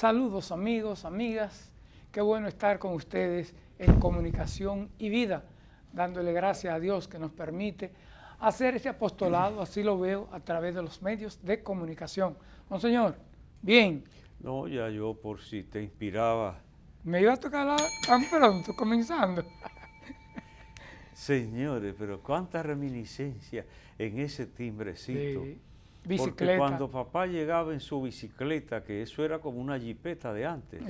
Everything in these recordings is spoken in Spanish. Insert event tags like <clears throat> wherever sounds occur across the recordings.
Saludos amigos, amigas. Qué bueno estar con ustedes en comunicación y vida, dándole gracias a Dios que nos permite hacer este apostolado, así lo veo a través de los medios de comunicación. Monseñor, bien. No, ya yo por si te inspiraba. Me iba a tocar tan pronto, comenzando. Señores, pero cuánta reminiscencia en ese timbrecito. Porque cuando papá llegaba en su bicicleta, que eso era como una jipeta de antes,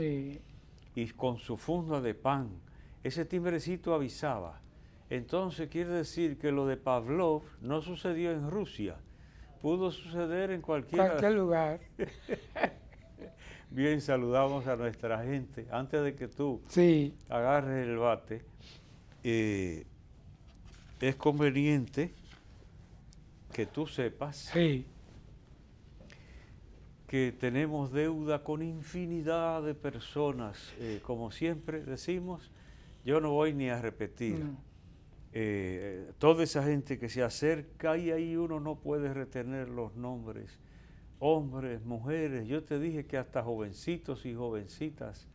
y con su funda de pan, ese timbrecito avisaba. Entonces quiere decir que lo de Pavlov no sucedió en Rusia, pudo suceder en cualquier, lugar. <laughs> Bien, saludamos a nuestra gente. Antes de que tú agarres el bate, eh, es conveniente que tú sepas sí que tenemos deuda con infinidad de personas. Eh, como siempre decimos, yo no voy ni a repetir. Eh, toda esa gente que se acerca y ahí uno no puede retener los nombres. Hombres, mujeres, yo te dije que hasta jovencitos y jovencitas,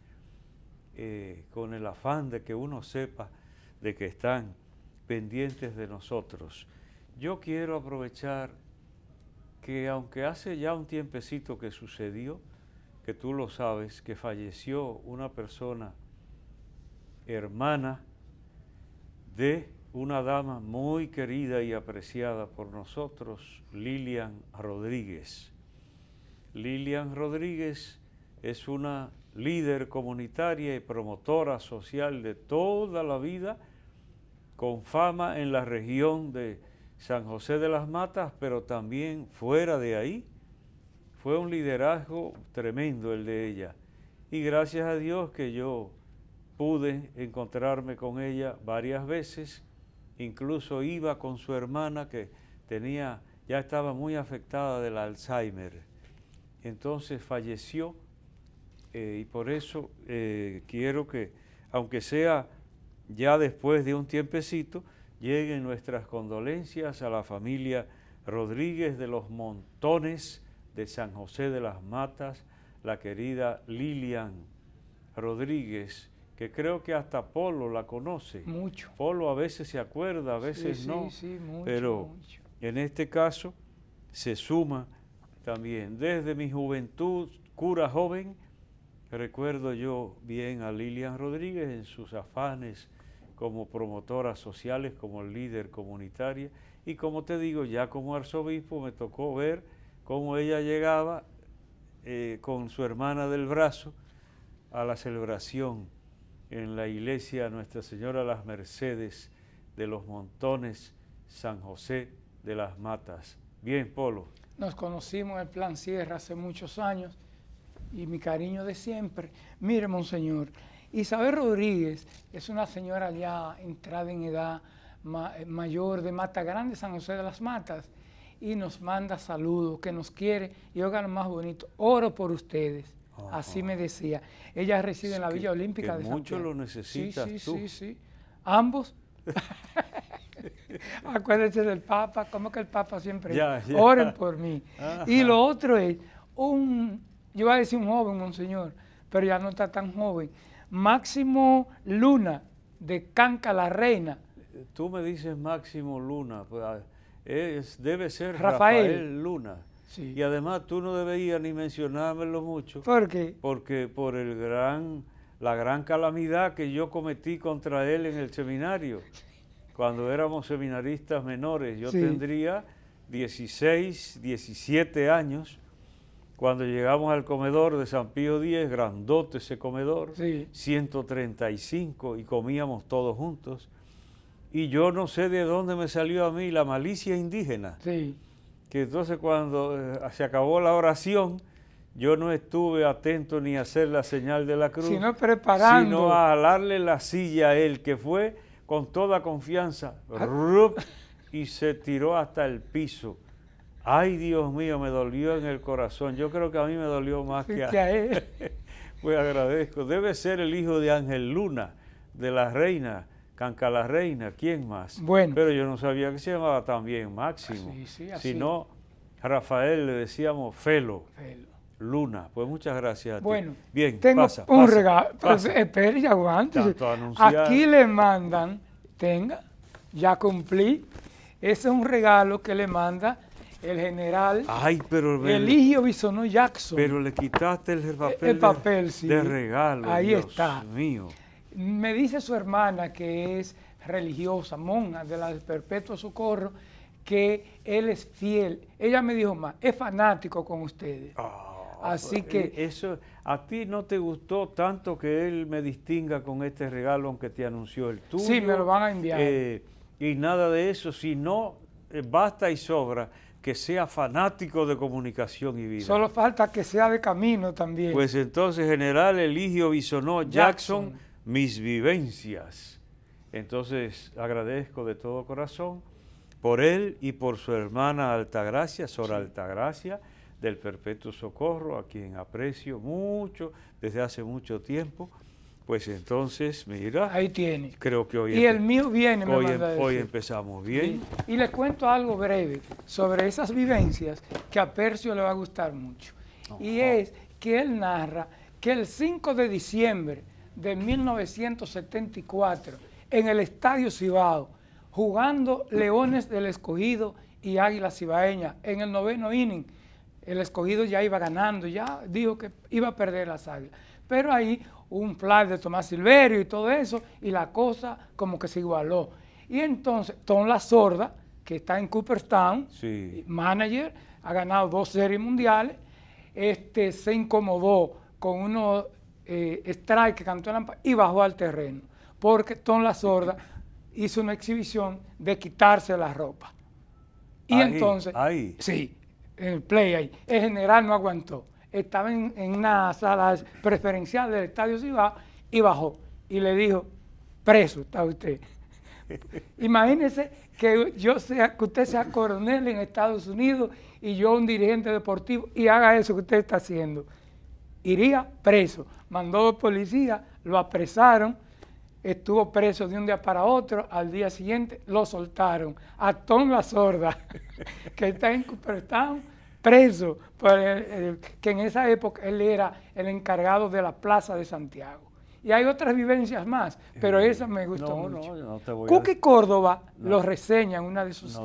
eh, con el afán de que uno sepa de que están pendientes de nosotros. Yo quiero aprovechar que aunque hace ya un tiempecito que sucedió, que tú lo sabes, que falleció una persona hermana de una dama muy querida y apreciada por nosotros, Lilian Rodríguez. Lilian Rodríguez es una líder comunitaria y promotora social de toda la vida, con fama en la región de San José de las Matas, pero también fuera de ahí. Fue un liderazgo tremendo el de ella. Y gracias a Dios que yo pude encontrarme con ella varias veces. Incluso iba con su hermana que tenía, ya estaba muy afectada del Alzheimer. Entonces falleció eh, y por eso eh, quiero que, aunque sea ya después de un tiempecito, Lleguen nuestras condolencias a la familia Rodríguez de los Montones de San José de las Matas, la querida Lilian Rodríguez, que creo que hasta Polo la conoce. Mucho. Polo a veces se acuerda, a veces no. pero en este caso se suma también. Desde mi juventud, cura joven, recuerdo yo bien a Lilian Rodríguez en sus afanes como promotora sociales, como líder comunitaria y como te digo, ya como arzobispo me tocó ver cómo ella llegaba eh, con su hermana del brazo a la celebración en la iglesia Nuestra Señora las Mercedes de los Montones, San José de las Matas. Bien, Polo. Nos conocimos en Plan Sierra hace muchos años y mi cariño de siempre. Mire, Monseñor, Isabel Rodríguez es una señora ya entrada en edad eh, mayor de Mata Grande, San José de las Matas, y nos manda saludos, que nos quiere y oiga lo más bonito, oro por ustedes. Así me decía. Ella reside en la Villa Olímpica de de Que Mucho lo necesitan. sí, sí, Sí, sí, Ambos. <laughs> Acuérdense del Papa, como que el Papa siempre ya, oren por mí. Y lo otro es, un, yo iba a decir un joven, monseñor, pero ya no está tan joven, Máximo Luna, de Canca la Reina. Tú me dices Máximo Luna, pues, ah, debe ser Rafael, Luna. Y además tú no deberías ni mencionármelo mucho. ¿Por qué? Porque por el gran, la gran calamidad que yo cometí contra él en el seminario. Cuando éramos seminaristas menores, yo tendría 16, 17 años cuando llegamos al comedor de San Pío X, grandote ese comedor, 135, y comíamos todos juntos. Y yo no sé de dónde me salió a mí la malicia indígena. Que entonces cuando eh, se acabó la oración, yo no estuve atento ni a hacer la señal de la cruz, sino preparando, sino a alarle la silla a él, que fue con toda confianza, ah. y se tiró hasta el piso. Ay, Dios mío, me dolió en el corazón. Yo creo que a mí me dolió más que a, <laughs> él. pues agradezco. Debe ser el hijo de Ángel Luna, de la reina, Canca la reina, ¿quién más? Bueno. Pero yo no sabía que se llamaba también Máximo. Ah, sí, sí, así. no, Rafael le decíamos Felo. Felo. Luna, pues muchas gracias a bueno, ti. Bien, tengo un regalo. Pues, espera y aguante. Aquí le mandan, tenga, ya cumplí. es un regalo que le manda el general Ay, pero Eligio Bisonó Jackson. Pero le quitaste el papel, el papel de, regalo. Ahí Dios está. Mío. Me dice su hermana, que es religiosa, monja de la Perpetuo Socorro, que él es fiel. Ella me dijo más, es fanático con ustedes. Ah, Así que... Eh, eso, a ti no te gustó tanto que él me distinga con este regalo, aunque te anunció el tuyo. Sí, me lo van a enviar. Eh, y nada de eso, si no, eh, basta y sobra que sea fanático de comunicación y vida. Solo falta que sea de camino también. Pues entonces, general Eligio Bisonó Jackson, mis vivencias. Entonces, agradezco de todo corazón por él y por su hermana Altagracia, Sor Altagracia, del Perpetuo Socorro, a quien aprecio mucho desde hace mucho tiempo pues entonces, mira. Ahí tiene. Creo que hoy. Y el mío viene, hoy, em- empezamos bien. Y, le cuento algo breve sobre esas vivencias que a Percio le va a gustar mucho. y es que él narra que el 5 de diciembre de 1974, en el Estadio Cibao, jugando Leones del Escogido y Águila Cibaeña, en el noveno inning, el Escogido ya iba ganando, ya dijo que iba a perder las Águilas pero ahí un flash de Tomás Silverio y todo eso, y la cosa como que se igualó. Y entonces, Tom La Sorda, que está en Cooperstown, manager, ha ganado dos series mundiales, este, se incomodó con uno, eh, strike que cantó en la, y bajó al terreno, porque Tom La Sorda <laughs> hizo una exhibición de quitarse la ropa. Y entonces, ahí. sí, en el play ahí, el general no aguantó estaba en, en una sala preferencial del Estadio Ciudad y bajó y le dijo, preso está usted. <laughs> Imagínese que yo que usted sea coronel en Estados Unidos y yo un dirigente deportivo y haga eso que usted está haciendo. Iría preso. Mandó policía lo apresaron, estuvo preso de un día para otro, al día siguiente lo soltaron. A Tom La Sorda, <laughs> que está en Cooperstown, preso, que en esa época él era el encargado de la Plaza de Santiago. Y hay otras vivencias más, pero eh, esa me gustó mucho. Cuque Córdoba lo reseña en una de sus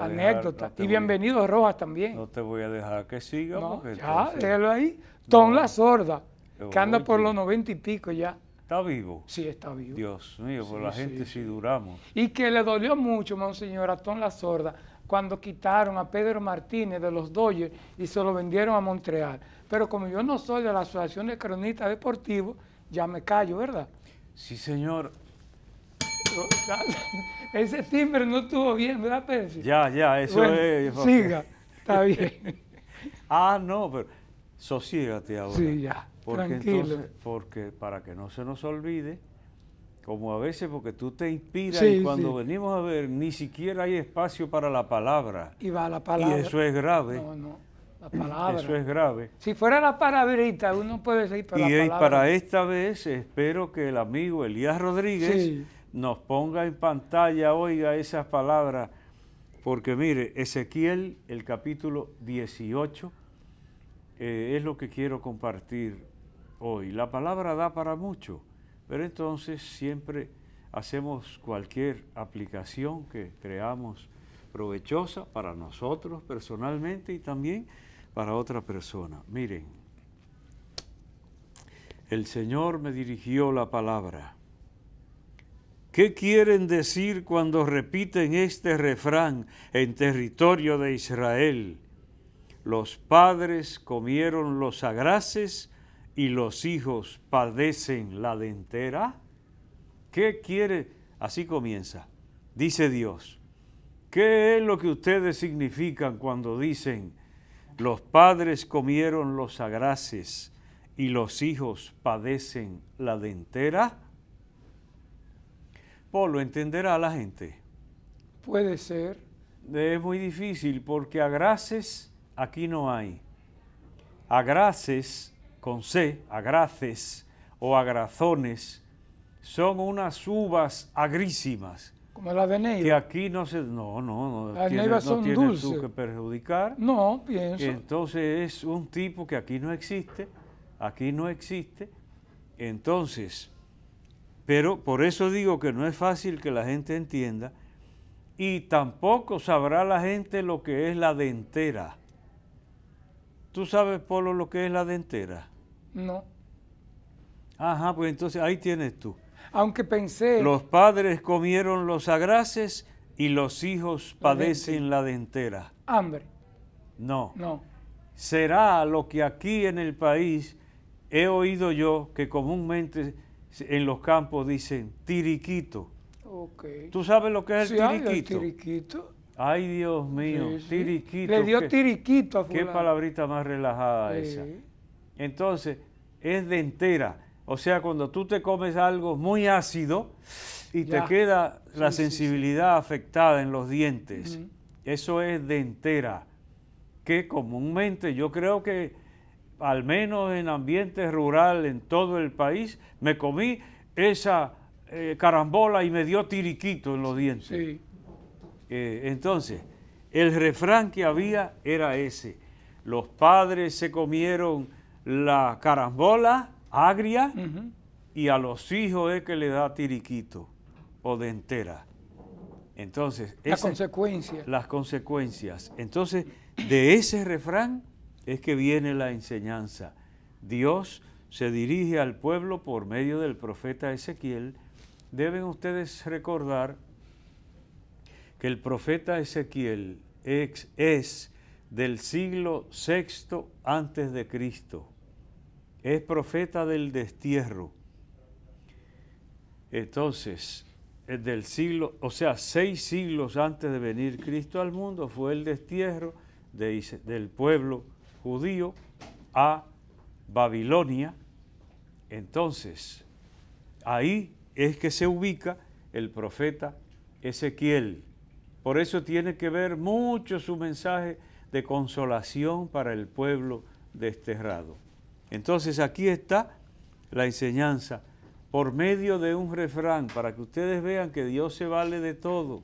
anécdotas. y bienvenido Rojas también. No te voy a dejar que siga. No, ya, ahí. Tom La Sorda, que anda por los noventa y pico ya. ¿Está vivo? Sí, está vivo. Dios mío, por la gente sí. duramos. Y que le dolió mucho, monseñor, a Tom La Sorda cuando quitaron a Pedro Martínez de los Dodgers y se lo vendieron a Montreal. Pero como yo no soy de la Asociación de Cronistas Deportivos, ya me callo, ¿verdad? Sí, señor. <laughs> Ese timbre no estuvo bien, ¿verdad, Percy? Ya, ya, eso es. Siga, está <laughs> bien. ah, no, pero sosiégate ahora. Sí, ya. Porque tranquilo. porque para que no se nos olvide, como a veces porque tú te inspiras y cuando venimos a ver ni siquiera hay espacio para la palabra. Y va la palabra. Y eso es grave. No, no. La <clears throat> palabra. Eso es grave. Si fuera la palabrita, uno puede seguir para la palabra. Y para esta vez espero que el amigo Elías Rodríguez nos ponga en pantalla, oiga esas palabras, porque mire, Ezequiel, el capítulo 18, eh, es lo que quiero compartir hoy. La palabra da para mucho. Pero entonces siempre hacemos cualquier aplicación que creamos provechosa para nosotros personalmente y también para otra persona. Miren, el Señor me dirigió la palabra. ¿Qué quieren decir cuando repiten este refrán en territorio de Israel? Los padres comieron los agraces y los hijos padecen la dentera? ¿Qué quiere? Así comienza. Dice Dios, ¿qué es lo que ustedes significan cuando dicen, los padres comieron los agraces y los hijos padecen la dentera? Polo, pues lo entenderá la gente. Puede ser. Es muy difícil porque agraces aquí no hay. Agraces con C, agraces o agrazones, son unas uvas agrísimas. Como la de Neiva. Que aquí no se... No, no, no. Las no son dulces. que perjudicar. No, pienso. Entonces es un tipo que aquí no existe, aquí no existe. Entonces, pero por eso digo que no es fácil que la gente entienda y tampoco sabrá la gente lo que es la dentera. ¿Tú sabes, Polo, lo que es la dentera? No. Ajá, pues entonces ahí tienes tú. Aunque pensé... Los padres comieron los agraces y los hijos padecen la dentera. Hambre. No. No. Será lo que aquí en el país he oído yo que comúnmente en los campos dicen tiriquito. Okay. ¿Tú sabes lo que es el tiriquito? El tiriquito. Ay, Dios mío, tiriquito. Le dio tiriquito a Qué palabrita más relajada esa. Entonces, es de entera. O sea, cuando tú te comes algo muy ácido y te queda la sensibilidad afectada en los dientes, eso es de entera, que comúnmente yo creo que al menos en ambiente rural en todo el país, me comí esa eh, carambola y me dio tiriquito en los dientes. Eh, entonces, el refrán que había era ese, los padres se comieron la carambola agria y a los hijos es que le da tiriquito o dentera. Entonces, las consecuencias. Las consecuencias. Entonces, de ese refrán es que viene la enseñanza. Dios se dirige al pueblo por medio del profeta Ezequiel. Deben ustedes recordar que el profeta Ezequiel es, del siglo VI antes de Cristo es profeta del destierro. Entonces, del siglo, o sea, seis siglos antes de venir Cristo al mundo, fue el destierro del pueblo judío a Babilonia. Entonces, ahí es que se ubica el profeta Ezequiel. Por eso tiene que ver mucho su mensaje de consolación para el pueblo desterrado. Entonces aquí está la enseñanza por medio de un refrán para que ustedes vean que Dios se vale de todo.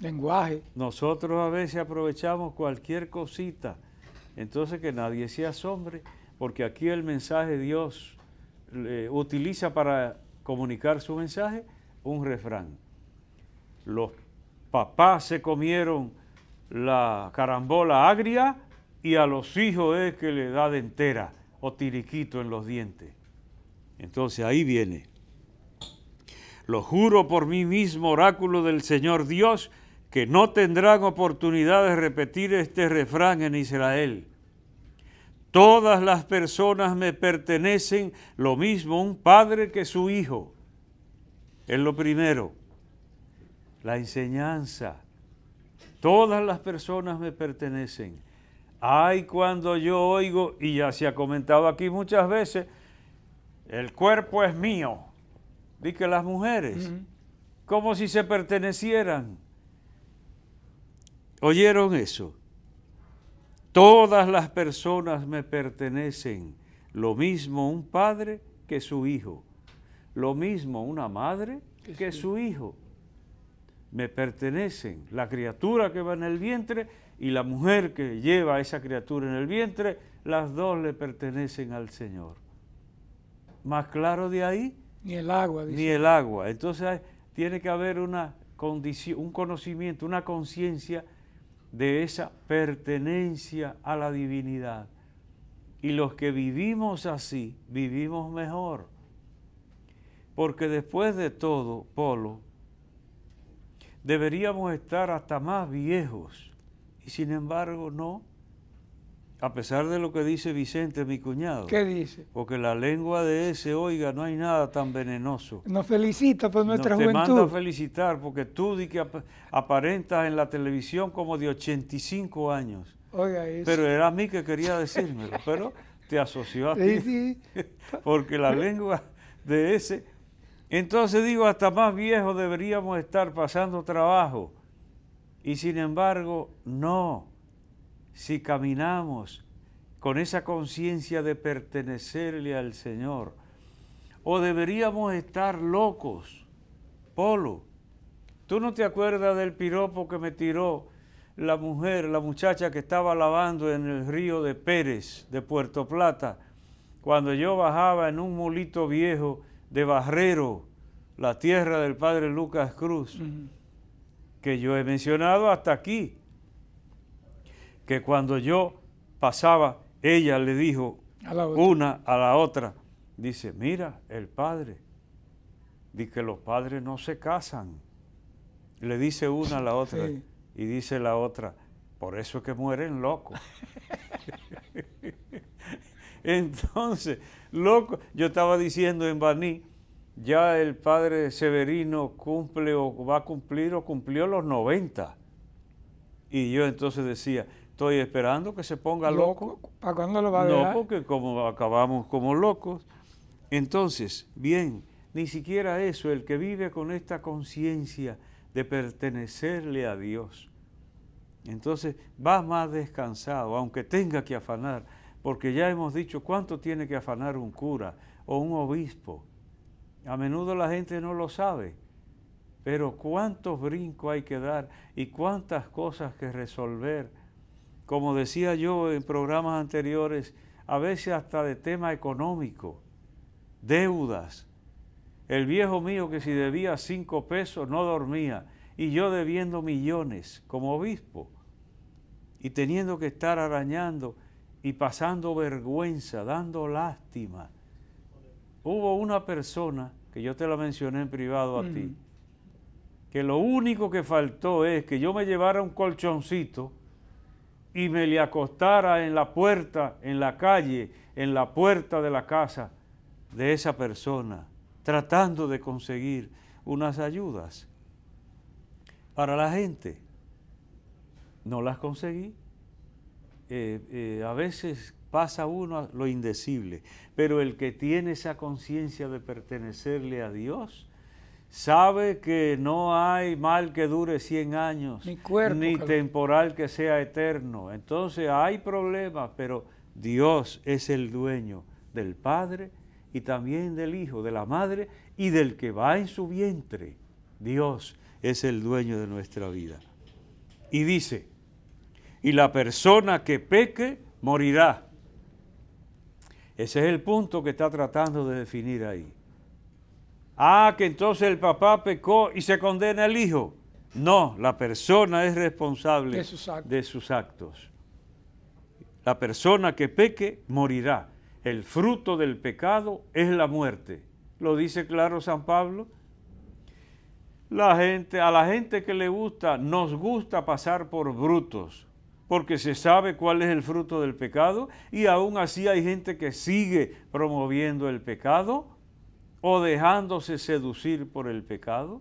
Lenguaje. Nosotros a veces aprovechamos cualquier cosita. Entonces que nadie se asombre, porque aquí el mensaje Dios utiliza para comunicar su mensaje un refrán. Los papás se comieron la carambola agria y a los hijos es que le da de entera o tiriquito en los dientes. Entonces ahí viene. Lo juro por mí mismo, oráculo del Señor Dios, que no tendrán oportunidad de repetir este refrán en Israel. Todas las personas me pertenecen, lo mismo un padre que su hijo. Es lo primero, la enseñanza. Todas las personas me pertenecen. Ay, cuando yo oigo, y ya se ha comentado aquí muchas veces, el cuerpo es mío. Vi que las mujeres, como si se pertenecieran. ¿Oyeron eso? Todas las personas me pertenecen. Lo mismo un padre que su hijo. Lo mismo una madre que su hijo. Me pertenecen. La criatura que va en el vientre y la mujer que lleva a esa criatura en el vientre, las dos le pertenecen al Señor. Más claro de ahí. Ni el agua. Ni el agua. Entonces tiene que haber una condición, un conocimiento, una conciencia de esa pertenencia a la divinidad. Y los que vivimos así, vivimos mejor. Porque después de todo, Polo, deberíamos estar hasta más viejos y sin embargo, no. A pesar de lo que dice Vicente, mi cuñado. ¿Qué dice? Porque la lengua de ese, oiga, no hay nada tan venenoso. Nos felicita por nuestra juventud. Te mando a felicitar porque tú di que aparentas en la televisión como de 85 años. Oiga eso. Pero era a mí que quería decírmelo, <laughs> pero te asoció a ti. Sí, sí. <laughs> porque la lengua de ese... Entonces digo, hasta más viejo deberíamos estar pasando trabajo y sin embargo, no, si caminamos con esa conciencia de pertenecerle al Señor, o deberíamos estar locos. Polo, ¿tú no te acuerdas del piropo que me tiró la mujer, la muchacha que estaba lavando en el río de Pérez, de Puerto Plata, cuando yo bajaba en un molito viejo de Barrero, la tierra del padre Lucas Cruz? que yo he mencionado hasta aquí, que cuando yo pasaba, ella le dijo una a la otra, dice, mira, el padre, dice que los padres no se casan. Le dice una a la otra y dice la otra, por eso es que mueren locos. <laughs> <laughs> Entonces, loco, yo estaba diciendo en Baní ya el padre Severino cumple o va a cumplir o cumplió los 90. Y yo entonces decía, estoy esperando que se ponga loco. ¿Para cuándo lo va a No, porque como acabamos como locos. Entonces, bien, ni siquiera eso, el que vive con esta conciencia de pertenecerle a Dios. Entonces va más descansado, aunque tenga que afanar, porque ya hemos dicho cuánto tiene que afanar un cura o un obispo a menudo la gente no lo sabe, pero cuántos brincos hay que dar y cuántas cosas que resolver. Como decía yo en programas anteriores, a veces hasta de tema económico, deudas. El viejo mío que si debía cinco pesos no dormía y yo debiendo millones como obispo y teniendo que estar arañando y pasando vergüenza, dando lástima Hubo una persona, que yo te la mencioné en privado a ti, mm. que lo único que faltó es que yo me llevara un colchoncito y me le acostara en la puerta, en la calle, en la puerta de la casa de esa persona, tratando de conseguir unas ayudas para la gente. No las conseguí. Eh, eh, a veces pasa uno a lo indecible, pero el que tiene esa conciencia de pertenecerle a Dios, sabe que no hay mal que dure 100 años, ni temporal que sea eterno. Entonces hay problemas, pero Dios es el dueño del Padre y también del Hijo, de la Madre y del que va en su vientre. Dios es el dueño de nuestra vida. Y dice, y la persona que peque morirá. Ese es el punto que está tratando de definir ahí. Ah, que entonces el papá pecó y se condena el hijo. No, la persona es responsable de sus, actos. La persona que peque morirá. El fruto del pecado es la muerte. Lo dice claro San Pablo. La gente, a la gente que le gusta, nos gusta pasar por brutos, porque se sabe cuál es el fruto del pecado y aún así hay gente que sigue promoviendo el pecado o dejándose seducir por el pecado.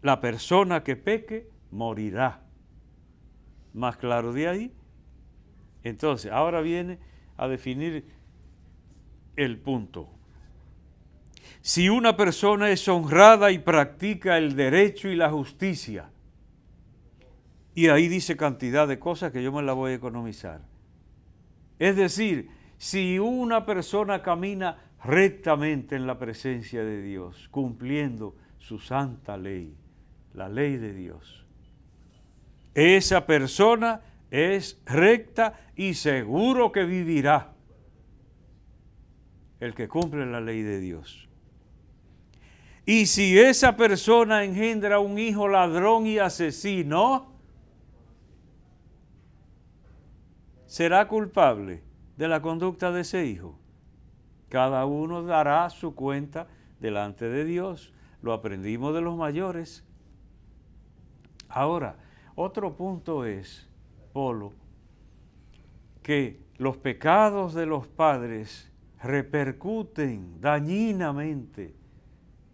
La persona que peque morirá. Más claro de ahí. Entonces, ahora viene a definir el punto. Si una persona es honrada y practica el derecho y la justicia, y ahí dice cantidad de cosas que yo me la voy a economizar. Es decir, si una persona camina rectamente en la presencia de Dios, cumpliendo su santa ley, la ley de Dios, esa persona es recta y seguro que vivirá el que cumple la ley de Dios. Y si esa persona engendra un hijo ladrón y asesino, será culpable de la conducta de ese hijo. Cada uno dará su cuenta delante de Dios. Lo aprendimos de los mayores. Ahora, otro punto es, Polo, que los pecados de los padres repercuten dañinamente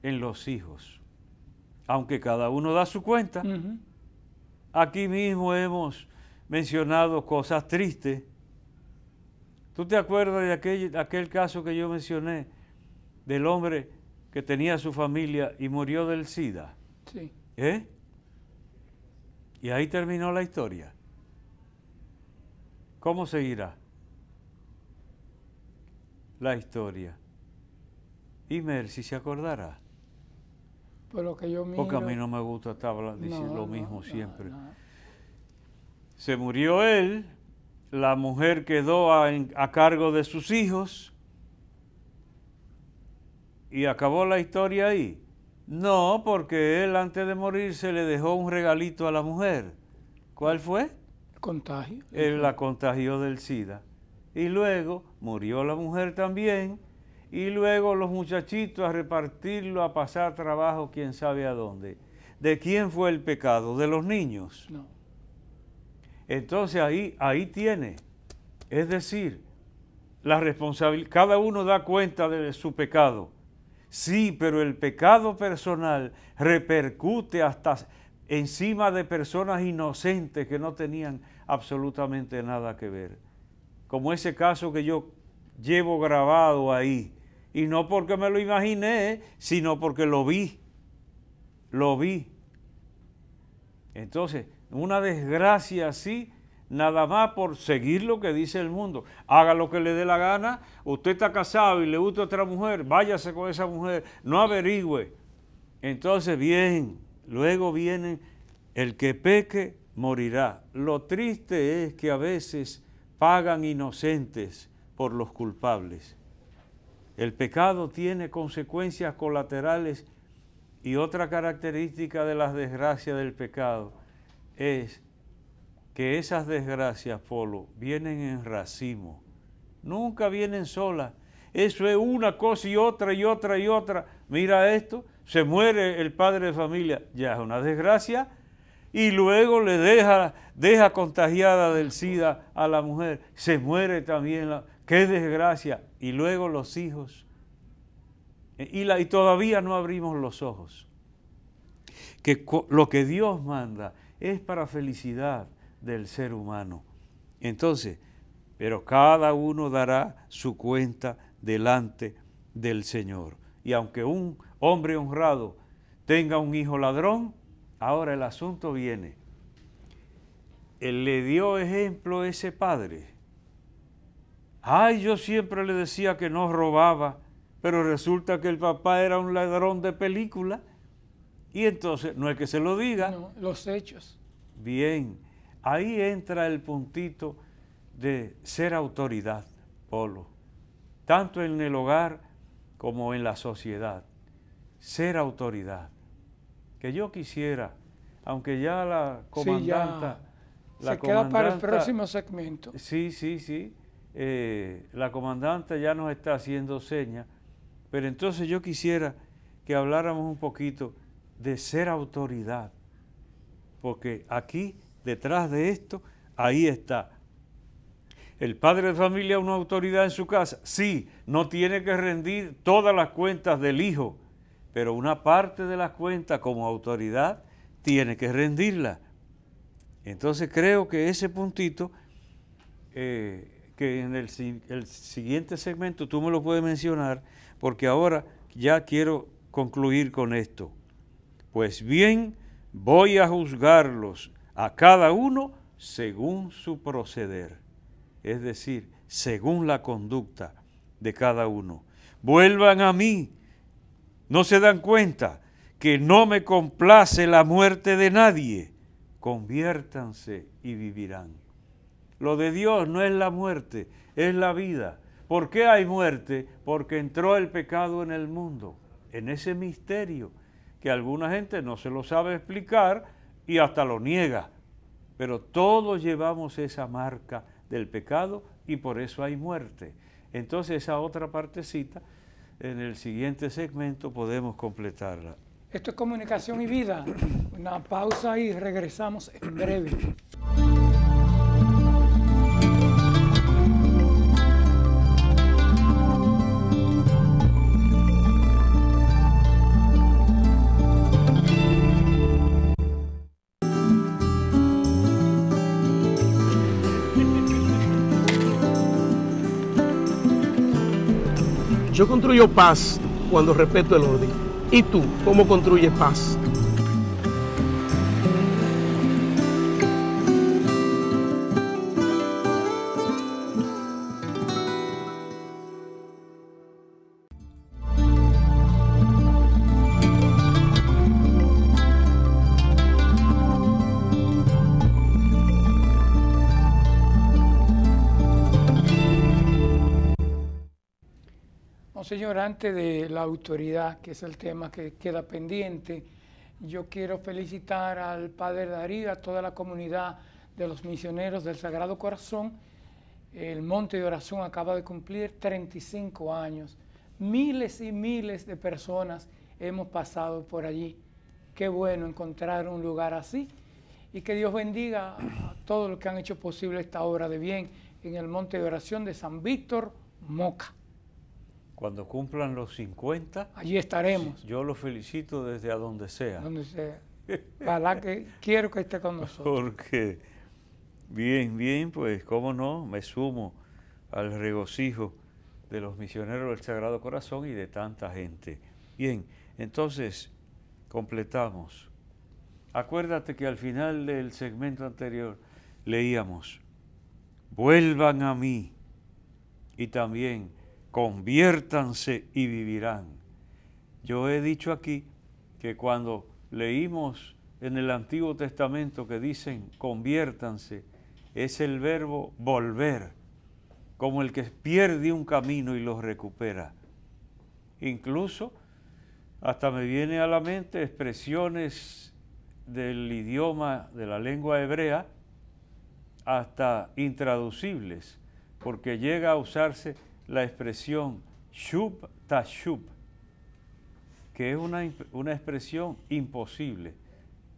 en los hijos, aunque cada uno da su cuenta. Aquí mismo hemos mencionado cosas tristes. ¿Tú te acuerdas de aquel, aquel caso que yo mencioné del hombre que tenía su familia y murió del SIDA? Sí. ¿Eh? Y ahí terminó la historia. ¿Cómo seguirá la historia? ¿Y si se acordará. lo que yo miro, Porque a mí no me gusta estar diciendo lo mismo siempre. Se murió él, la mujer quedó a, cargo de sus hijos y acabó la historia ahí. No, porque él antes de morirse le dejó un regalito a la mujer. ¿Cuál fue? El contagio. Él la contagió del SIDA. Y luego murió la mujer también. Y luego los muchachitos a repartirlo, a pasar trabajo, quién sabe a dónde. ¿De quién fue el pecado? ¿De los niños? No. Entonces ahí, ahí tiene. Es decir, la responsabilidad, cada uno da cuenta de su pecado. Sí, pero el pecado personal repercute hasta encima de personas inocentes que no tenían absolutamente nada que ver. Como ese caso que yo llevo grabado ahí. Y no porque me lo imaginé, sino porque lo vi. Lo vi. Entonces, una desgracia así, nada más por seguir lo que dice el mundo. Haga lo que le dé la gana, usted está casado y le gusta otra mujer, váyase con esa mujer, no averigüe. Entonces, bien, luego viene el que peque morirá. Lo triste es que a veces pagan inocentes por los culpables. El pecado tiene consecuencias colaterales y otra característica de las desgracias del pecado es que esas desgracias, Polo, vienen en racimo. Nunca vienen solas. Eso es una cosa y otra y otra y otra. Mira esto, se muere el padre de familia, ya es una desgracia, y luego le deja, deja contagiada del SIDA a la mujer. Se muere también, qué desgracia. Y luego los hijos. y todavía no abrimos los ojos. Que lo que Dios manda es para felicidad del ser humano. Entonces, pero cada uno dará su cuenta delante del Señor. Y aunque un hombre honrado tenga un hijo ladrón, ahora el asunto viene. Él le dio ejemplo ese padre. Ay, yo siempre le decía que no robaba, pero resulta que el papá era un ladrón de película y entonces, no es que se lo diga. los hechos. Bien, ahí entra el puntito de ser autoridad, Polo, tanto en el hogar como en la sociedad. Ser autoridad. Que yo quisiera, aunque ya la comandanta... Sí, se queda para el próximo segmento. Sí, sí, sí. Eh, la comandante ya nos está haciendo señas, pero entonces yo quisiera que habláramos un poquito de ser autoridad. Porque aquí, detrás de esto, ahí está. ¿El padre de familia una autoridad en su casa? Sí, no tiene que rendir todas las cuentas del hijo, pero una parte de las cuentas como autoridad tiene que rendirla. Entonces creo que ese puntito, eh, que en el, el siguiente segmento tú me lo puedes mencionar, porque ahora ya quiero concluir con esto. Pues bien, voy a juzgarlos a cada uno según su proceder, es decir, según la conducta de cada uno. Vuelvan a mí. No se dan cuenta que no me complace la muerte de nadie. Conviértanse y vivirán. Lo de Dios no es la muerte, es la vida. ¿Por qué hay muerte? Porque entró el pecado en el mundo, en ese misterio que alguna gente no se lo sabe explicar y hasta lo niega. Pero todos llevamos esa marca del pecado y por eso hay muerte. Entonces esa otra partecita, en el siguiente segmento podemos completarla. Esto es Comunicación y Vida. Una pausa y regresamos en breve. Yo construyo paz cuando respeto el orden. ¿Y tú cómo construyes paz? señor, antes de la autoridad, que es el tema que queda pendiente, yo quiero felicitar al Padre Darío, a toda la comunidad de los misioneros del Sagrado Corazón. El Monte de Oración acaba de cumplir 35 años. Miles y miles de personas hemos pasado por allí. Qué bueno encontrar un lugar así y que Dios bendiga a todos los que han hecho posible esta obra de bien en el Monte de Oración de San Víctor Moca. Cuando cumplan los 50, allí estaremos. Yo los felicito desde a sea. Donde sea. Ojalá que <laughs> quiero que esté con nosotros. Porque, bien, bien, pues, cómo no, me sumo al regocijo de los misioneros del Sagrado Corazón y de tanta gente. Bien, entonces, completamos. Acuérdate que al final del segmento anterior leíamos, vuelvan a mí y también conviértanse y vivirán. Yo he dicho aquí que cuando leímos en el Antiguo Testamento que dicen conviértanse, es el verbo volver, como el que pierde un camino y lo recupera. Incluso hasta me viene a la mente expresiones del idioma de la lengua hebrea, hasta intraducibles, porque llega a usarse la expresión shub tashub, que es una, expresión imposible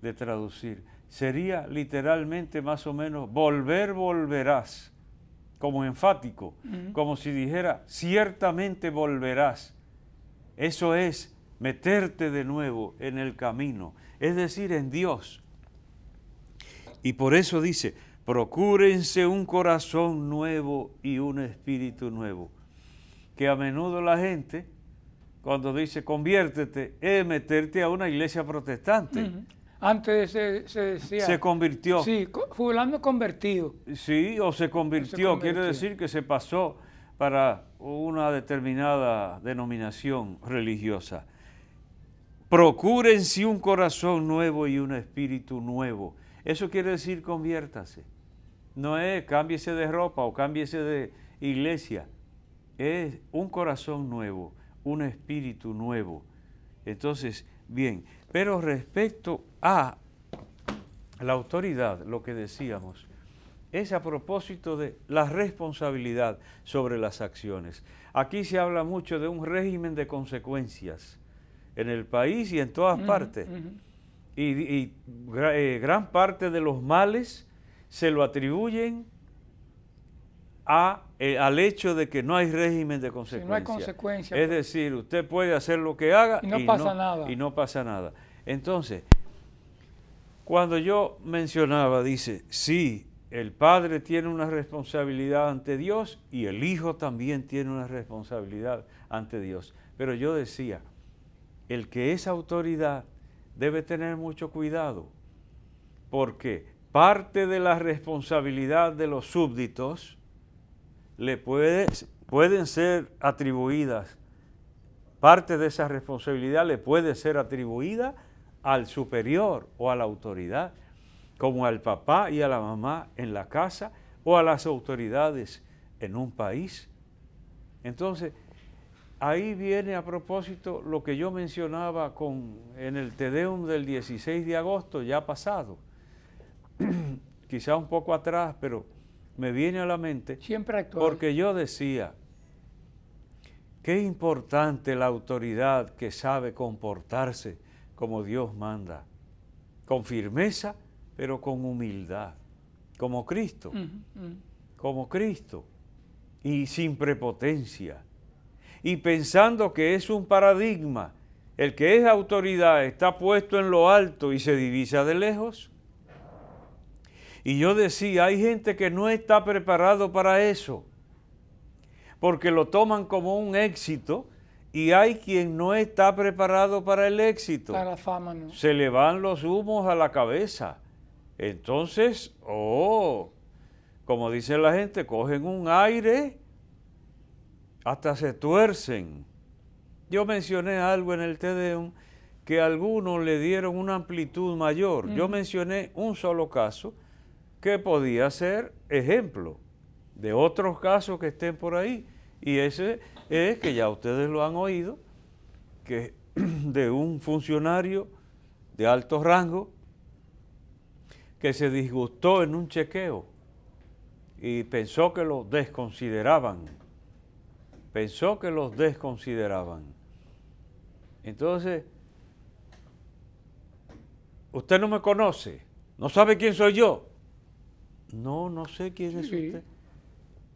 de traducir. Sería literalmente más o menos volver, volverás, como enfático, como si dijera ciertamente volverás. Eso es meterte de nuevo en el camino, es decir, en Dios. Y por eso dice, procúrense un corazón nuevo y un espíritu nuevo que a menudo la gente, cuando dice conviértete, es meterte a una iglesia protestante. Antes se, decía... Se convirtió. Sí, fulano convertido. Sí, o se convirtió, convirtió, quiere decir que se pasó para una determinada denominación religiosa. Procúrense un corazón nuevo y un espíritu nuevo. Eso quiere decir conviértase. No es cámbiese de ropa o cámbiese de iglesia es un corazón nuevo, un espíritu nuevo. Entonces, bien, pero respecto a la autoridad, lo que decíamos, es a propósito de la responsabilidad sobre las acciones. Aquí se habla mucho de un régimen de consecuencias en el país y en todas partes. Y, eh, gran parte de los males se lo atribuyen a eh, al hecho de que no hay régimen de consecuencia. no hay Es pues. decir, usted puede hacer lo que haga y no, pasa, nada. Y no pasa nada. Entonces, cuando yo mencionaba, dice, sí, el padre tiene una responsabilidad ante Dios y el hijo también tiene una responsabilidad ante Dios. Pero yo decía, el que es autoridad debe tener mucho cuidado, porque parte de la responsabilidad de los súbditos le pueden ser atribuidas, parte de esa responsabilidad le puede ser atribuida al superior o a la autoridad, como al papá y a la mamá en la casa o a las autoridades en un país. Entonces, ahí viene a propósito lo que yo mencionaba con, en el Tedeum del 16 de agosto, ya pasado, <clears throat> quizá un poco atrás, pero me viene a la mente. Porque yo decía, qué importante la autoridad que sabe comportarse como Dios manda, con firmeza, pero con humildad, como Cristo, como Cristo, y sin prepotencia. Y pensando que es un paradigma, el que es autoridad está puesto en lo alto y se divisa de lejos, y yo decía, hay gente que no está preparado para eso, porque lo toman como un éxito y hay quien no está preparado para el éxito. Para la fama, no. Se le van los humos a la cabeza. Entonces, oh, como dice la gente, cogen un aire hasta se tuercen. Yo mencioné algo en el Tedeum, que algunos le dieron una amplitud mayor. Yo mencioné un solo caso que podía ser ejemplo de otros casos que estén por ahí. Y ese es, que ya ustedes lo han oído, que <clears throat> de un funcionario de alto rango que se disgustó en un chequeo y pensó que lo desconsideraban. Pensó que los desconsideraban. Entonces, usted no me conoce, no sabe quién soy yo. No, no sé quién es usted.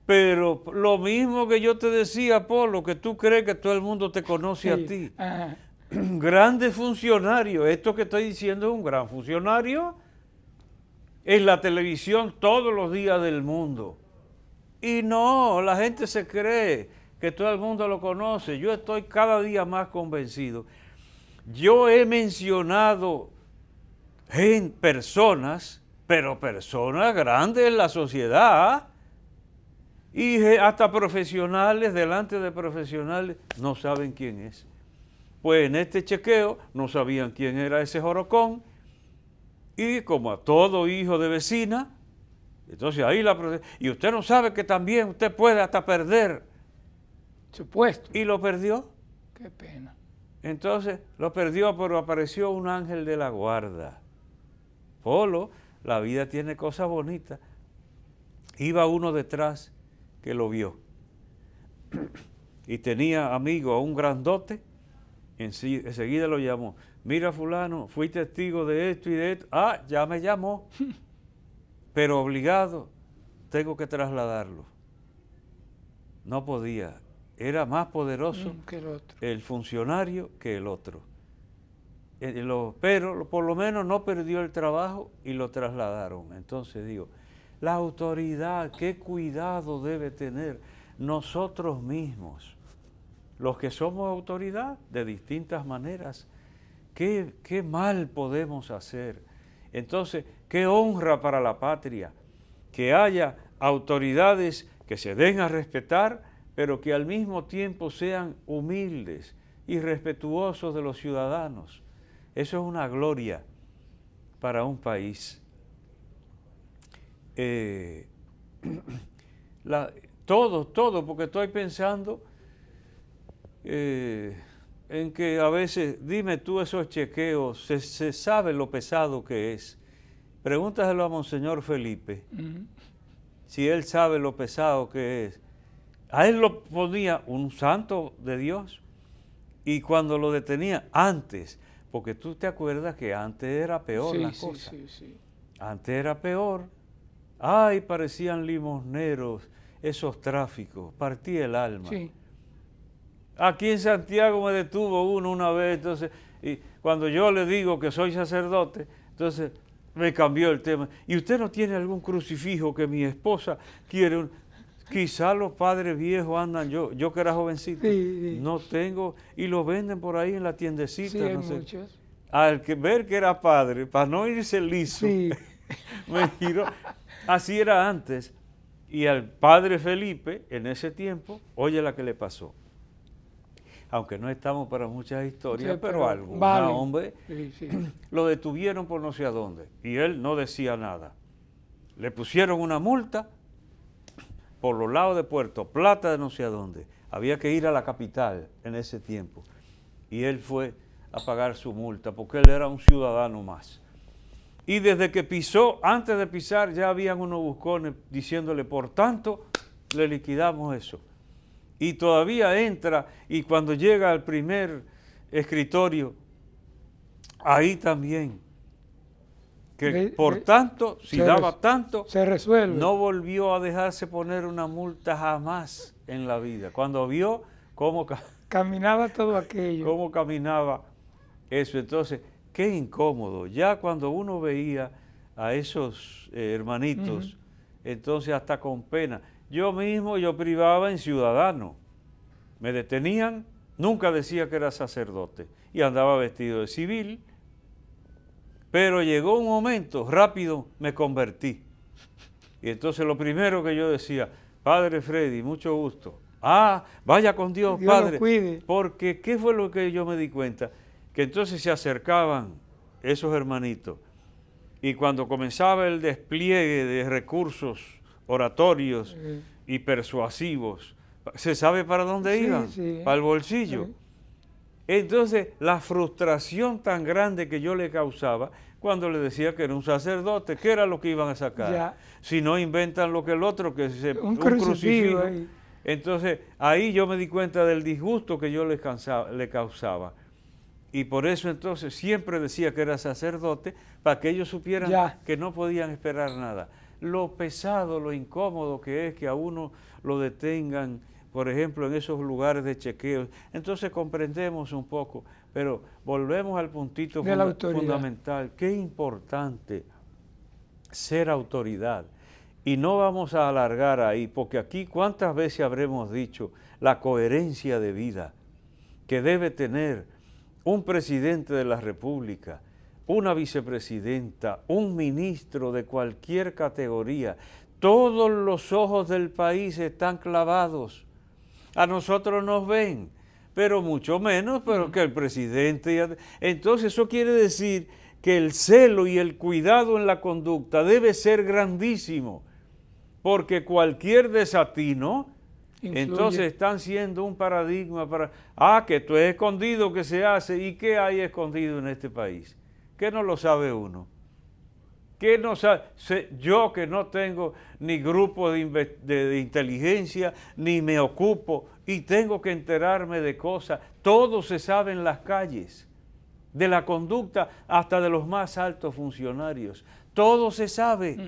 Pero lo mismo que yo te decía, Polo, que tú crees que todo el mundo te conoce a ti. Un <clears throat> grande funcionario. esto que estoy diciendo es un gran funcionario, en la televisión todos los días del mundo. Y no, la gente se cree que todo el mundo lo conoce. Yo estoy cada día más convencido. Yo he mencionado en personas pero personas grandes en la sociedad y hasta profesionales delante de profesionales no saben quién es. Pues en este chequeo no sabían quién era ese jorocón y como a todo hijo de vecina, entonces ahí la... Y usted no sabe que también usted puede hasta perder. Supuesto. Y lo perdió. Qué pena. Entonces lo perdió, pero apareció un ángel de la guarda. Polo la vida tiene cosas bonitas. Iba uno detrás que lo vio. y tenía amigo a un grandote, enseguida lo llamó. Mira fulano, fui testigo de esto y de esto. Ah, ya me llamó, <laughs> pero obligado, tengo que trasladarlo. No podía, era más poderoso mm, el funcionario que el otro pero por lo menos no perdió el trabajo y lo trasladaron. Entonces digo, la autoridad, qué cuidado debe tener nosotros mismos, los que somos autoridad de distintas maneras, qué, qué mal podemos hacer. Entonces, qué honra para la patria que haya autoridades que se den a respetar, pero que al mismo tiempo sean humildes y respetuosos de los ciudadanos eso es una gloria para un país. Eh, <clears throat> todo, todo, porque estoy pensando eh, en que a veces, dime tú esos chequeos, se, sabe lo pesado que es. Pregúntaselo a Monseñor Felipe, si él sabe lo pesado que es. A él lo ponía un santo de Dios y cuando lo detenía antes, porque tú te acuerdas que antes era peor la cosa. sí, cosas. Sí, antes era peor. Ay, parecían limosneros esos tráficos. Partí el alma. Aquí en Santiago me detuvo uno una vez, entonces, y cuando yo le digo que soy sacerdote, entonces me cambió el tema. ¿Y usted no tiene algún crucifijo que mi esposa quiere? Un... Quizá los padres viejos andan, yo, yo que era jovencito, no tengo, y lo venden por ahí en la tiendecita. no Al que, ver que era padre, para no irse liso, <laughs> me giro. Así era antes. Y al padre Felipe, en ese tiempo, oye la que le pasó. Aunque no estamos para muchas historias, pero, algo. hombre <clears throat> lo detuvieron por no sé a dónde. Y él no decía nada. Le pusieron una multa por los lados de Puerto Plata, de no sé a dónde. Había que ir a la capital en ese tiempo. Y él fue a pagar su multa, porque él era un ciudadano más. Y desde que pisó, antes de pisar, ya habían unos buscones diciéndole, por tanto, le liquidamos eso. Y todavía entra y cuando llega al primer escritorio, ahí también que por tanto, si daba tanto, se No volvió a dejarse poner una multa jamás en la vida. Cuando vio cómo <laughs> caminaba todo aquello. Cómo caminaba eso. Entonces, qué incómodo. Ya cuando uno veía a esos eh, hermanitos, entonces hasta con pena. Yo mismo yo privaba en ciudadano. Me detenían, nunca decía que era sacerdote y andaba vestido de civil pero llegó un momento, rápido me convertí. Y entonces lo primero que yo decía, Padre Freddy, mucho gusto. Ah, vaya con Dios, Padre. Porque, ¿qué fue lo que yo me di cuenta? Que entonces se acercaban esos hermanitos. Y cuando comenzaba el despliegue de recursos oratorios y persuasivos, ¿se sabe para dónde iban? al Para el bolsillo. Entonces, la frustración tan grande que yo le causaba cuando le decía que era un sacerdote, ¿qué era lo que iban a sacar? Si no inventan lo que el otro, que es un, crucifijo. Entonces, ahí yo me di cuenta del disgusto que yo le, causaba. Y por eso entonces siempre decía que era sacerdote, para que ellos supieran que no podían esperar nada. Lo pesado, lo incómodo que es que a uno lo detengan por ejemplo, en esos lugares de chequeo. Entonces comprendemos un poco, pero volvemos al puntito fundamental. Qué importante ser autoridad. Y no vamos a alargar ahí, porque aquí cuántas veces habremos dicho la coherencia de vida que debe tener un presidente de la República, una vicepresidenta, un ministro de cualquier categoría. Todos los ojos del país están clavados a nosotros nos ven, pero mucho menos pero que el presidente. Entonces eso quiere decir que el celo y el cuidado en la conducta debe ser grandísimo, porque cualquier desatino, entonces están siendo un paradigma para, ah, que tú es escondido que se hace y qué hay escondido en este país, que no lo sabe uno no sé, yo que no tengo ni grupo de, inteligencia, ni me ocupo y tengo que enterarme de cosas. Todo se sabe en las calles, de la conducta hasta de los más altos funcionarios. Todo se sabe.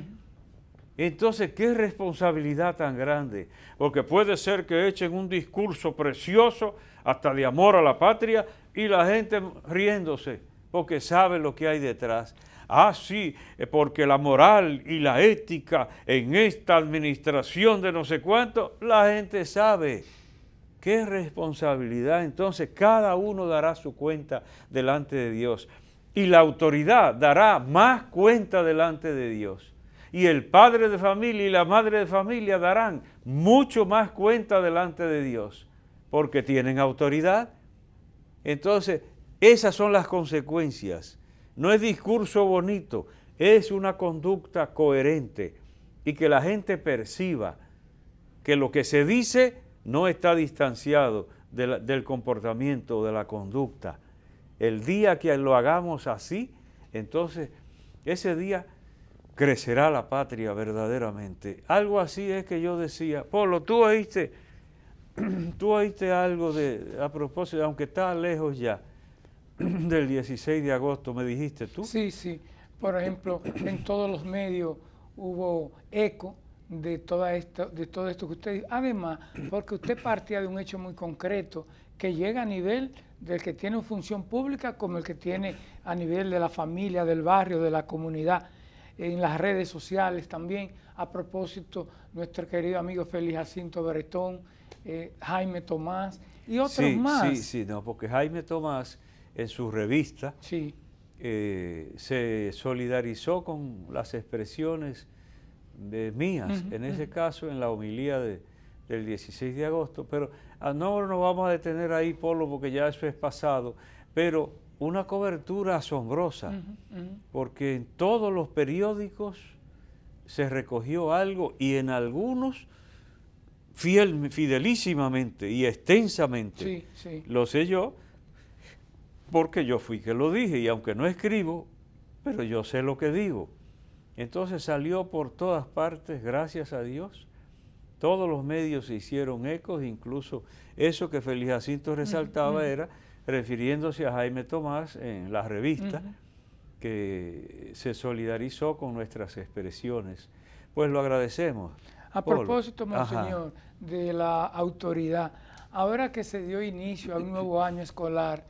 Entonces, qué responsabilidad tan grande, porque puede ser que echen un discurso precioso hasta de amor a la patria y la gente riéndose, porque sabe lo que hay detrás. Ah, sí, eh, porque la moral y la ética en esta administración de no sé cuánto, la gente sabe. Qué responsabilidad. Entonces cada uno dará su cuenta delante de Dios. Y la autoridad dará más cuenta delante de Dios. Y el padre de familia y la madre de familia darán mucho más cuenta delante de Dios. Porque tienen autoridad. Entonces, esas son las consecuencias no es discurso bonito, es una conducta coherente y que la gente perciba que lo que se dice no está distanciado del comportamiento, de la conducta. El día que lo hagamos así, entonces ese día crecerá la patria verdaderamente. Algo así es que yo decía, Polo, tú oíste, <clears throat> tú oíste algo de, a propósito, aunque está lejos ya, <laughs> del 16 de agosto, me dijiste tú. Sí, sí. Por ejemplo, en todos los medios hubo eco de, toda esto, de todo esto que usted dijo. Además, porque usted partía de un hecho muy concreto que llega a nivel del que tiene función pública como el que tiene a nivel de la familia, del barrio, de la comunidad, en las redes sociales también. A propósito, nuestro querido amigo Félix Jacinto bretón eh, Jaime Tomás y otros más. Sí, sí, no, porque Jaime Tomás en su revista. Eh, se solidarizó con las expresiones de mías, en ese caso, en la homilía del 16 de agosto. Pero ah, no nos vamos a detener ahí, Polo, porque ya eso es pasado. Pero una cobertura asombrosa, porque en todos los periódicos se recogió algo y en algunos fiel, fidelísimamente y extensamente. Lo sé yo porque yo fui que lo dije y aunque no escribo, pero yo sé lo que digo. Entonces salió por todas partes, gracias a Dios. Todos los medios se hicieron ecos, incluso eso que Feliz Jacinto resaltaba era refiriéndose a Jaime Tomás en la revista, que se solidarizó con nuestras expresiones. Pues lo agradecemos. A propósito, Monseñor, de la autoridad, ahora que se dio inicio a un <clears throat> nuevo año escolar,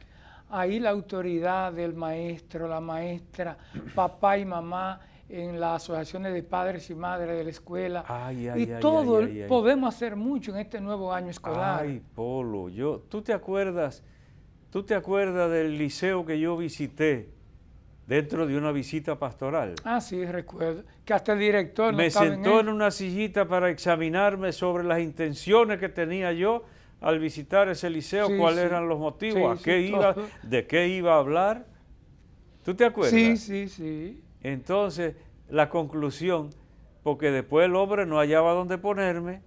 ahí la autoridad del maestro, la maestra, papá y mamá en las asociaciones de padres y madres de la escuela. Ay, y todo podemos hacer mucho en este nuevo año escolar. Ay, Polo, yo, tú te acuerdas, tú te acuerdas del liceo que yo visité dentro de una visita pastoral. Ah, sí, recuerdo. Que hasta el director me sentó en una sillita para examinarme sobre las intenciones que tenía yo al visitar ese liceo cuáles eran los motivos, iba, de qué iba a hablar. ¿Tú te acuerdas? Sí, sí, sí. Entonces, la conclusión, porque después el hombre no hallaba dónde ponerme,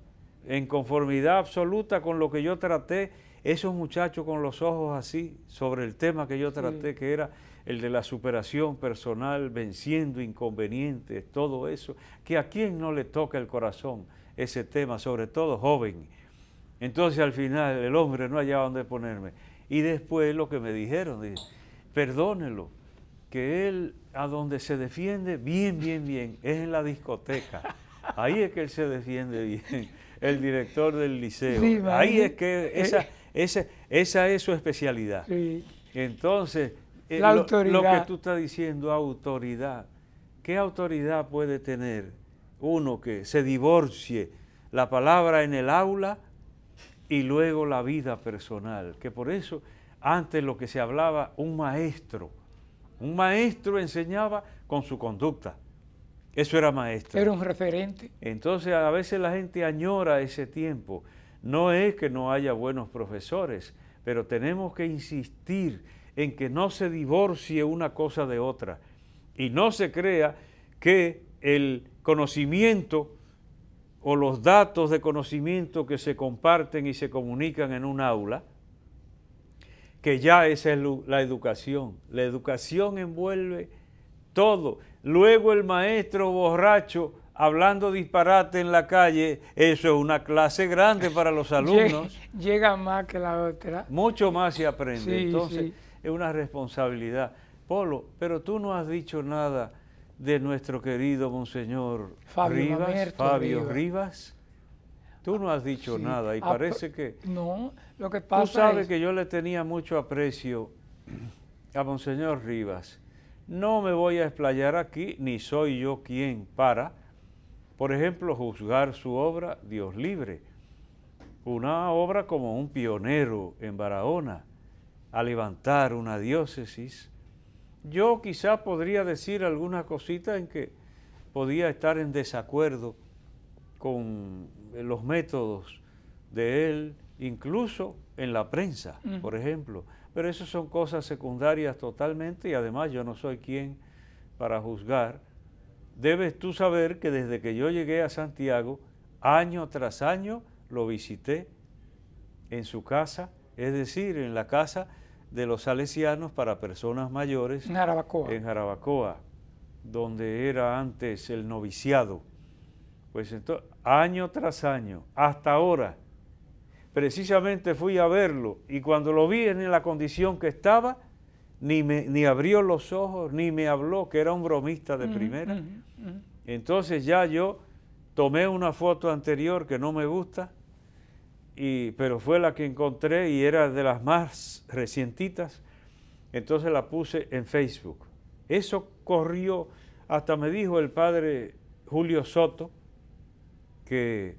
en conformidad absoluta con lo que yo traté, esos muchachos con los ojos así, sobre el tema que yo traté, que era el de la superación personal, venciendo inconvenientes, todo eso, que a quién no le toca el corazón ese tema, sobre todo joven entonces al final el hombre no hallaba dónde ponerme. Y después lo que me dijeron, perdónelo, que él a donde se defiende bien, bien, bien, es en la discoteca. Ahí es que él se defiende bien, <laughs> el director del liceo. Ahí es que esa, esa, esa es su especialidad. Entonces, eh, lo, que tú estás diciendo, autoridad. ¿Qué autoridad puede tener uno que se divorcie la palabra en el aula y luego la vida personal, que por eso antes lo que se hablaba, un maestro, un maestro enseñaba con su conducta. Eso era maestro. Era un referente. Entonces a veces la gente añora ese tiempo. No es que no haya buenos profesores, pero tenemos que insistir en que no se divorcie una cosa de otra y no se crea que el conocimiento o los datos de conocimiento que se comparten y se comunican en un aula, que ya esa es la educación. La educación envuelve todo. Luego el maestro borracho hablando disparate en la calle, eso es una clase grande para los <laughs> alumnos. Llega más que la otra. Mucho más se aprende. Entonces, es una responsabilidad. Polo, pero tú no has dicho nada de nuestro querido Monseñor Fabio Rivas, Fabio Rivas. Tú no has dicho nada y ah, parece que... No, lo que pasa Tú sabes que yo le tenía mucho aprecio a Monseñor Rivas. No me voy a explayar aquí, ni soy yo quien para, por ejemplo, juzgar su obra Dios Libre. Una obra como un pionero en Barahona, a levantar una diócesis, yo quizá podría decir alguna cosita en que podía estar en desacuerdo con los métodos de él, incluso en la prensa, mm. por ejemplo. Pero eso son cosas secundarias totalmente y además yo no soy quien para juzgar. Debes tú saber que desde que yo llegué a Santiago, año tras año lo visité en su casa, es decir, en la casa de los salesianos para personas mayores en Jarabacoa. en donde era antes el noviciado. Pues entonces, año tras año, hasta ahora, precisamente fui a verlo y cuando lo vi en la condición que estaba, ni, me, ni abrió los ojos, ni me habló, que era un bromista de primera. Entonces ya yo tomé una foto anterior que no me gusta, pero fue la que encontré y era de las más recientitas, entonces la puse en Facebook. Eso corrió, hasta me dijo el padre Julio Soto, que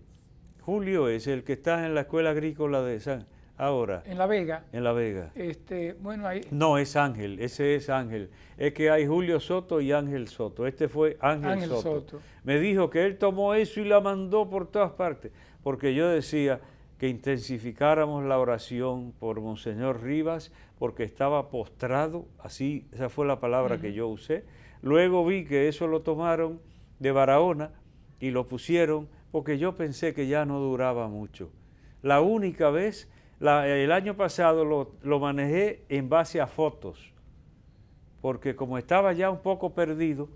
Julio es el que está en la escuela agrícola de San ahora. En La Vega. En La Vega. Este, bueno, ahí... No, es Ángel, ese es Ángel. Es que hay Julio Soto y Ángel Soto. Este fue Ángel, Soto. Me dijo que él tomó eso y la mandó por todas partes, porque yo decía, que intensificáramos la oración por Monseñor Rivas porque estaba postrado, así, esa fue la palabra que yo usé. Luego vi que eso lo tomaron de Barahona y lo pusieron porque yo pensé que ya no duraba mucho. La única vez, el año pasado lo, lo manejé en base a fotos, porque como estaba ya un poco perdido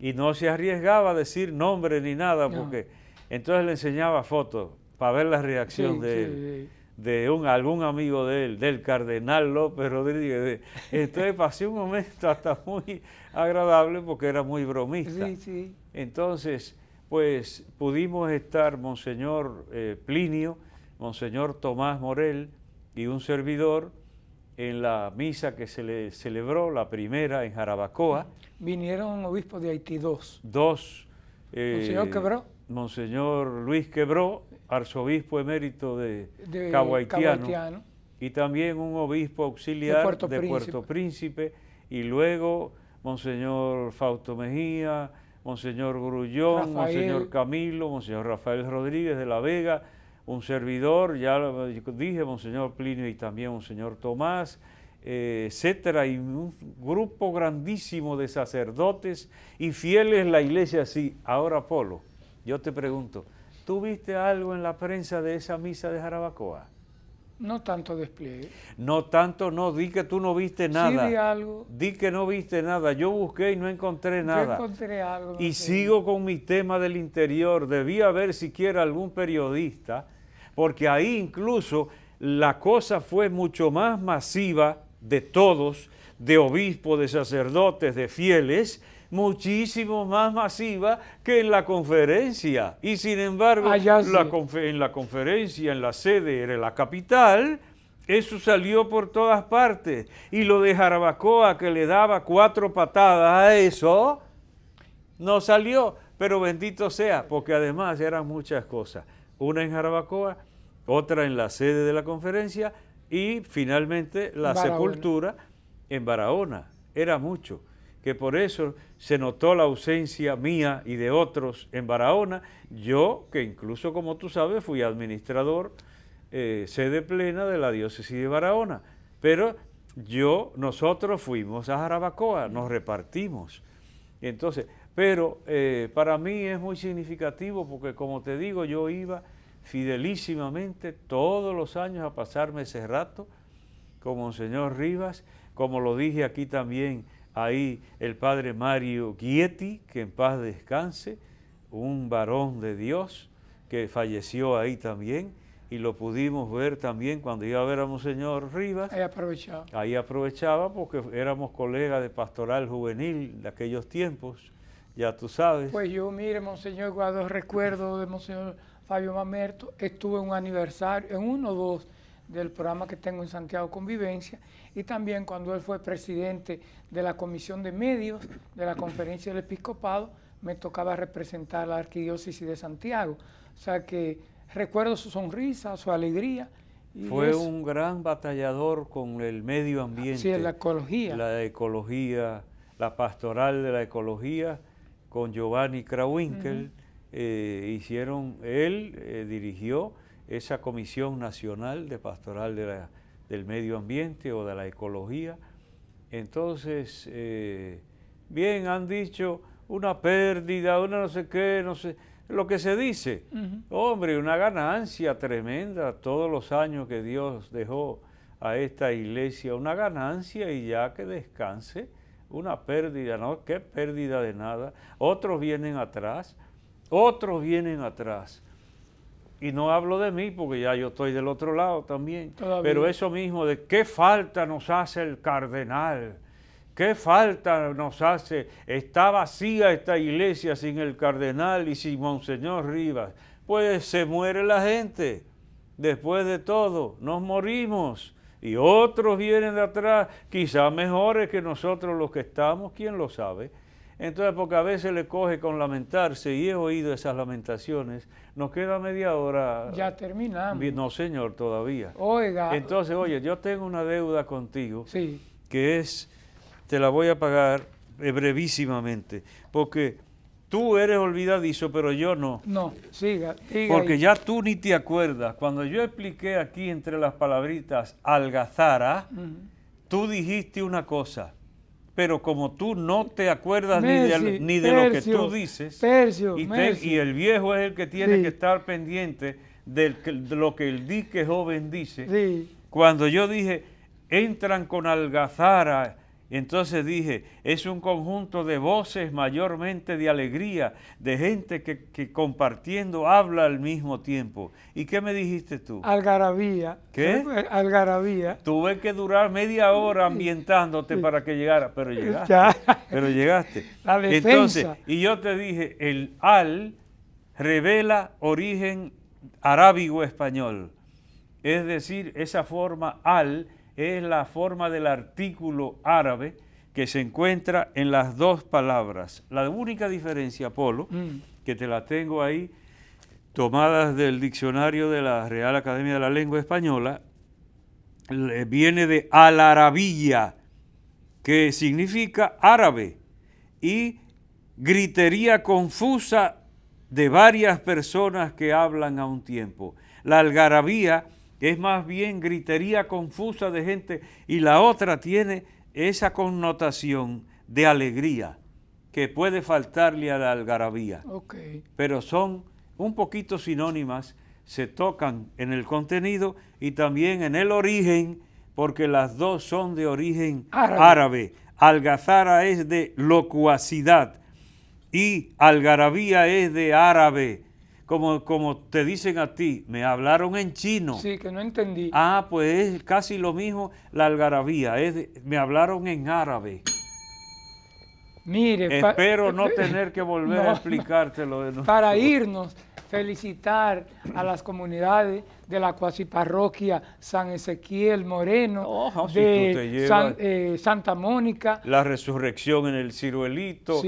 y no se arriesgaba a decir nombre ni nada, porque entonces le enseñaba fotos para ver la reacción de algún amigo de él, del cardenal López Rodríguez. entonces <laughs> pasé un momento hasta muy agradable porque era muy bromista. Entonces, pues pudimos estar Monseñor eh, Plinio, Monseñor Tomás Morel y un servidor en la misa que se le celebró, la primera en Jarabacoa. Vinieron obispos de Haití dos. Dos. Eh, Monseñor Quebró. Monseñor Luis Quebró arzobispo emérito de, Cabo y también un obispo auxiliar de, Puerto, Príncipe. y luego Monseñor Fausto Mejía, Monseñor Grullón, Monseñor Camilo, Monseñor Rafael Rodríguez de la Vega, un servidor, ya lo dije, Monseñor Plinio y también Monseñor Tomás, eh, etcétera, y un grupo grandísimo de sacerdotes y fieles la iglesia, así. Ahora, Polo, yo te pregunto, ¿Tuviste algo en la prensa de esa misa de Jarabacoa? No tanto despliegue. No tanto, no. Di que tú no viste nada. Sí, vi algo. Di que no viste nada. Yo busqué y no encontré nada. Yo encontré algo. Y sigo con mi tema del interior. Debía haber siquiera algún periodista, porque ahí incluso la cosa fue mucho más masiva de todos, de obispos, de sacerdotes, de fieles, muchísimo más masiva que en la conferencia. Y sin embargo, ah, en la conferencia, en la sede, era la capital, eso salió por todas partes. Y lo de Jarabacoa, que le daba cuatro patadas a eso, no salió. Pero bendito sea, porque además eran muchas cosas. Una en Jarabacoa, otra en la sede de la conferencia y finalmente la sepultura en Barahona. Era mucho que por eso se notó la ausencia mía y de otros en Barahona, yo que incluso como tú sabes fui administrador eh, sede plena de la diócesis de Barahona, pero yo, nosotros fuimos a Jarabacoa, nos repartimos. Entonces, pero eh, para mí es muy significativo porque como te digo, yo iba fidelísimamente todos los años a pasarme ese rato con señor Rivas, como lo dije aquí también ahí el padre Mario Gietti, que en paz descanse, un varón de Dios que falleció ahí también y lo pudimos ver también cuando iba a ver a Monseñor Rivas. Ahí aprovechaba. Ahí aprovechaba porque éramos colegas de pastoral juvenil de aquellos tiempos, ya tú sabes. Pues yo, mire, Monseñor, cuando recuerdo de Monseñor Fabio Mamerto, estuve en un aniversario, en uno o dos del programa que tengo en Santiago Convivencia, y también cuando él fue presidente de la Comisión de Medios de la Conferencia del Episcopado, me tocaba representar la Arquidiócesis de Santiago. O sea que recuerdo su sonrisa, su alegría. fue un gran batallador con el medio ambiente. Sí, la ecología. La ecología, la pastoral de la ecología, con Giovanni Krawinkel. Eh, hicieron, él eh, dirigió esa Comisión Nacional de Pastoral de la del medio ambiente o de la ecología. Entonces, eh, bien, han dicho una pérdida, una no sé qué, no sé, lo que se dice. Hombre, una ganancia tremenda todos los años que Dios dejó a esta iglesia, una ganancia y ya que descanse, una pérdida, ¿no? ¿Qué pérdida de nada? Otros vienen atrás, otros vienen atrás. Y no hablo de mí porque ya yo estoy del otro lado también. Pero eso mismo de qué falta nos hace el cardenal, qué falta nos hace, está vacía esta iglesia sin el cardenal y sin Monseñor Rivas. Pues se muere la gente, después de todo, nos morimos. Y otros vienen de atrás, quizá mejores que nosotros los que estamos, quién lo sabe entonces, porque a veces le coge con lamentarse y he oído esas lamentaciones, nos queda media hora. Ya terminamos. No, señor, todavía. Oiga. Entonces, oye, yo tengo una deuda contigo que es, te la voy a pagar eh, brevísimamente, porque tú eres olvidadizo, pero yo no. No, siga. porque ya tú ni te acuerdas. Cuando yo expliqué aquí entre las palabritas algazara, tú dijiste una cosa pero como tú no te acuerdas ni de, lo que tú dices, y, el viejo es el que tiene que estar pendiente de lo que el dique joven dice, cuando yo dije, entran con algazara entonces dije, es un conjunto de voces mayormente de alegría, de gente que, compartiendo habla al mismo tiempo. ¿Y qué me dijiste tú? Algarabía. ¿Qué? Eh, algarabía. Tuve que durar media hora ambientándote para que llegara, pero llegaste. Ya. Pero llegaste. <laughs> La defensa. y yo te dije, el al revela origen arábigo español. Es decir, esa forma al es la forma del artículo árabe que se encuentra en las dos palabras. La única diferencia, Polo, mm. que te la tengo ahí, tomadas del diccionario de la Real Academia de la Lengua Española, viene de Alarabía, que significa árabe, y gritería confusa de varias personas que hablan a un tiempo. La algarabía es más bien gritería confusa de gente y la otra tiene esa connotación de alegría que puede faltarle a la algarabía. Pero son un poquito sinónimas, se tocan en el contenido y también en el origen, porque las dos son de origen árabe. Algazara es de locuacidad y algarabía es de árabe como, como te dicen a ti, me hablaron en chino. Sí, que no entendí. Ah, pues es casi lo mismo la algarabía, es me hablaron en árabe. Mire, espero no <laughs> tener que volver a explicártelo. De nuevo. Para irnos, felicitar a las comunidades de la cuasi parroquia San Ezequiel Moreno, oh, oh, de eh, Santa Mónica. La resurrección en el ciruelito,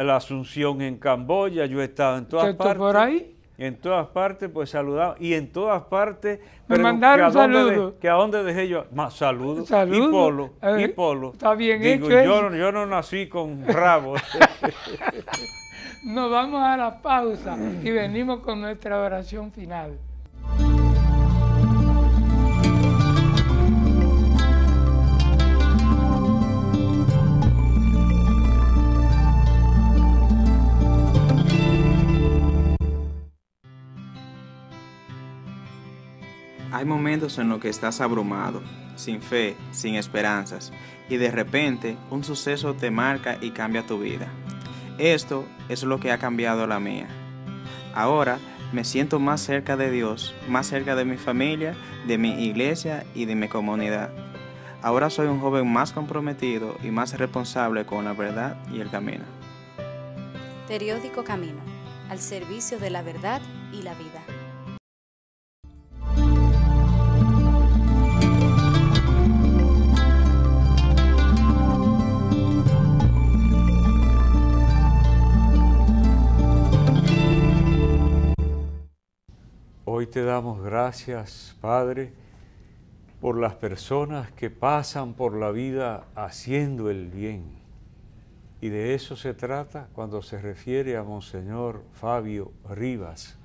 la asunción en Camboya, yo he estado en todas partes. por ahí? En todas partes, pues saludamos. Y en todas partes. Me mandaron saludos. que a dónde dejé yo. Más saludos. Y polo. Está bien Yo, yo no nací con <laughs> rabos Nos vamos a la pausa y venimos con nuestra oración final. Hay momentos en los que estás abrumado, sin fe, sin esperanzas, y de repente un suceso te marca y cambia tu vida. Esto es lo que ha cambiado la mía. Ahora me siento más cerca de Dios, más cerca de mi familia, de mi iglesia y de mi comunidad. Ahora soy un joven más comprometido y más responsable con la verdad y el camino. Periódico Camino, al servicio de la verdad y la vida. te damos gracias, Padre, por las personas que pasan por la vida haciendo el bien. Y de eso se trata cuando se refiere a Monseñor Fabio Rivas.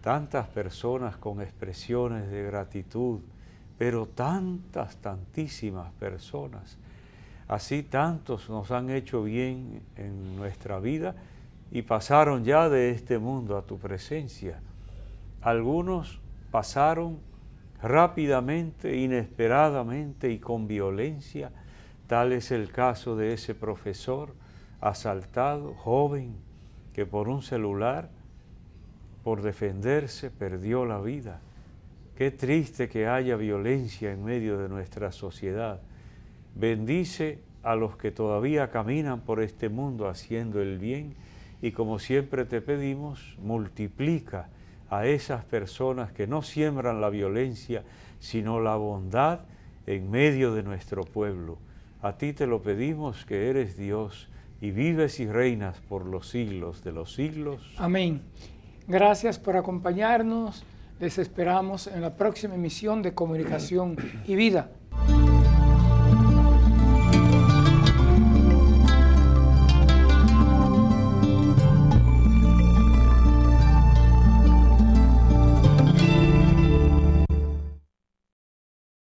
Tantas personas con expresiones de gratitud, pero tantas, tantísimas personas. Así tantos nos han hecho bien en nuestra vida y pasaron ya de este mundo a tu presencia. Algunos pasaron rápidamente, inesperadamente y con violencia. Tal es el caso de ese profesor asaltado, joven, que por un celular, por defenderse, perdió la vida. Qué triste que haya violencia en medio de nuestra sociedad. Bendice a los que todavía caminan por este mundo haciendo el bien y como siempre te pedimos, multiplica a esas personas que no siembran la violencia, sino la bondad en medio de nuestro pueblo. A ti te lo pedimos que eres Dios y vives y reinas por los siglos de los siglos. Amén. Gracias por acompañarnos. Les esperamos en la próxima emisión de Comunicación y Vida.